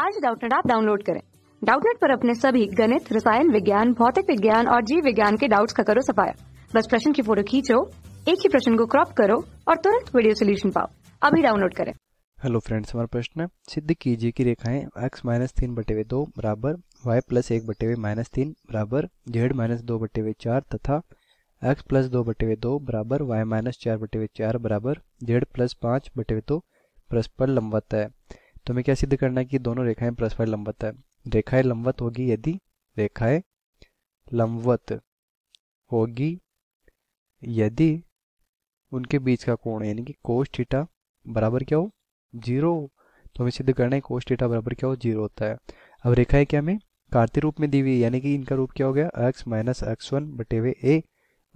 आज डाउटनेट आप डाउनलोड करें डाउटनेट पर अपने सभी गणित रसायन विज्ञान भौतिक विज्ञान और जीव विज्ञान के डाउट्स का करो सफाया बस प्रश्न की फोटो खींचो एक ही प्रश्न को क्रॉप करो और तुरंत वीडियो सोल्यूशन पाओ अभी डाउनलोड करें हेलो फ्रेंड्स हमारा प्रश्न है सिद्ध कीजिए कि रेखाएं एक्स माइनस तीन बटे हुए दो बराबर वाई प्लस एक बटे हुए माइनस तीन बराबर जेड माइनस दो बटे हुए चार तथा एक्स प्लस दो बटे हुए दो बराबर वाई माइनस चार बटे हुए चार बराबर जेड प्लस पाँच बटे हुए दो परस्पर लंबवत है तो हमें क्या सिद्ध करना है कि दोनों रेखाएं परस्पर लंबत है रेखाएं लंबत होगी यदि रेखाएं लंबवत होगी यदि उनके बीच का कोण यानी कि कोश बराबर क्या हो जीरो तो हमें सिद्ध करना है कोश थीटा बराबर क्या हो जीरो होता है अब रेखाएं क्या हमें कार्तीय रूप में दी हुई यानी कि इनका रूप क्या हो गया एक्स माइनस एक्स वन बटे वे ए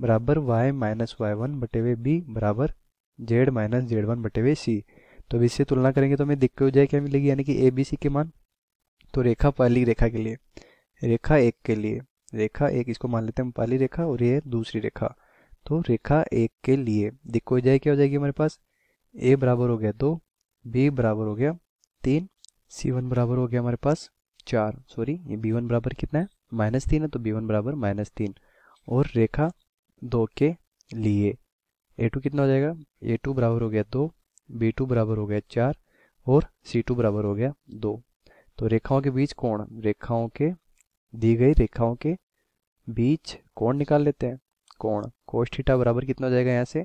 बराबर वाई माइनस वाई वन बटे वे बी बराबर जेड माइनस जेड वन बटे वे सी तो अब इससे तुलना करेंगे तो हमें दिक्कत हो जाए क्या मिलेगी यानी कि ए बी सी के मान तो रेखा पहली रेखा के लिए रेखा एक के लिए रेखा एक इसको मान लेते हैं पहली रेखा और ये दूसरी रेखा तो रेखा एक के लिए दिक्कत हो जाए क्या हो जाएगी हमारे पास ए बराबर हो गया दो बी बराबर हो गया तीन सी वन बराबर हो गया हमारे पास चार सॉरी ये बी वन बराबर कितना है माइनस तीन है तो बी वन बराबर माइनस तीन और रेखा दो के लिए ए टू कितना हो जाएगा ए टू बराबर हो गया दो टू बराबर हो गया चार और टू बराबर हो गया दो तो रेखाओं के बीच कोण रेखाओं के दी गई रेखाओं के बीच कोण निकाल लेते हैं कोण कोश थीटा बराबर कितना हो जाएगा यहाँ से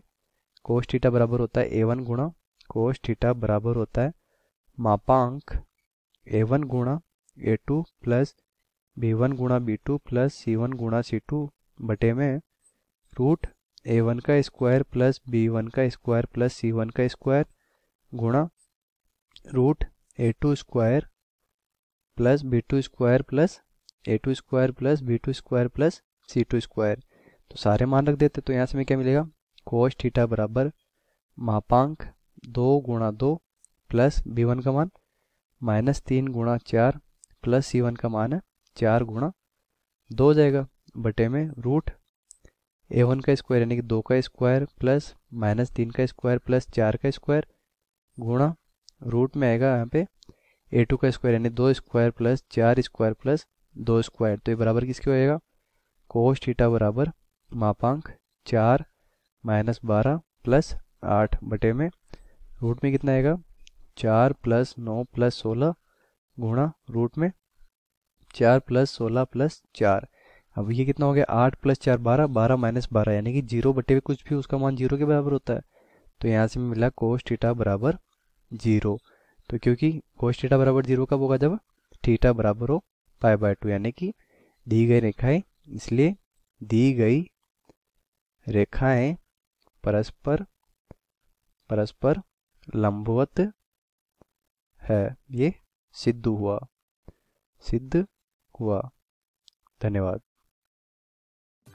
कोश थीटा बराबर होता है ए वन गुणा कोश थीटा बराबर होता है मापांक ए वन गुणा A two plus B one गुणा B two plus C one गुणा सी टू बटे में रूट ए वन का स्क्वायर प्लस बी वन का स्क्वायर प्लस सी वन का स्क्वायर गुणा root A two square plus B two square plus A two square plus B two square plus C two square तो सारे मान रख देते तो यहाँ से हमें क्या मिलेगा कोश थीटा बराबर मापांक दो गुणा दो प्लस बी वन का मान माइनस तीन गुणा चार प्लस सी वन का मान है चार गुणा दो जाएगा बटे में रूट ए वन का स्क्वायर यानी कि दो का स्क्वायर प्लस माइनस तीन का स्क्वायर प्लस चार का स्क्वायर गुणा रूट में आएगा यहाँ पे ए टू का स्क्वायर यानी दो स्क्वायर प्लस चार स्क्वायर प्लस दो स्क्वायर तो ये बराबर किसके होएगा कोश थीटा बराबर मापांक चार माइनस बारह प्लस आठ बटे में रूट में कितना आएगा चार प्लस नौ प्लस सोलह गुणा रूट में चार प्लस सोलह प्लस चार अब ये कितना हो गया आठ प्लस चार बारह बारह माइनस बारह यानी कि जीरो बटे कुछ भी उसका मान जीरो के बराबर होता है तो यहाँ से मिला कोश टीटा बराबर जीरो तो क्योंकि कोश टीटा बराबर जीरो कब होगा जब टीटा बराबर हो पाई बाय टू यानी कि दी गई रेखाएं इसलिए दी गई रेखाएं परस्पर परस्पर लंबवत है ये सिद्ध हुआ सिद्ध हुआ धन्यवाद